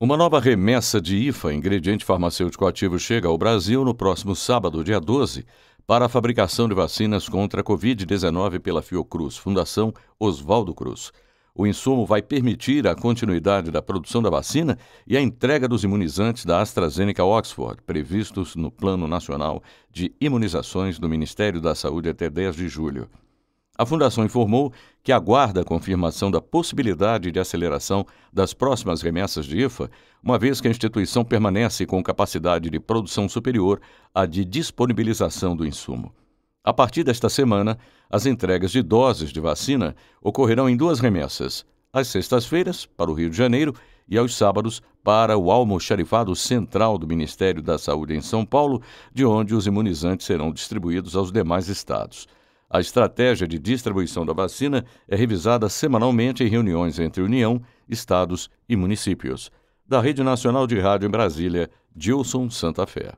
Uma nova remessa de IFA, ingrediente farmacêutico ativo, chega ao Brasil no próximo sábado, dia 12, para a fabricação de vacinas contra a Covid-19 pela Fiocruz, Fundação Oswaldo Cruz. O insumo vai permitir a continuidade da produção da vacina e a entrega dos imunizantes da AstraZeneca Oxford, previstos no Plano Nacional de Imunizações do Ministério da Saúde até 10 de julho. A Fundação informou que aguarda a confirmação da possibilidade de aceleração das próximas remessas de IFA, uma vez que a instituição permanece com capacidade de produção superior à de disponibilização do insumo. A partir desta semana, as entregas de doses de vacina ocorrerão em duas remessas, às sextas-feiras, para o Rio de Janeiro, e aos sábados, para o Almoxarifado Central do Ministério da Saúde em São Paulo, de onde os imunizantes serão distribuídos aos demais estados. A estratégia de distribuição da vacina é revisada semanalmente em reuniões entre União, Estados e municípios. Da Rede Nacional de Rádio em Brasília, Dilson Santa Fé.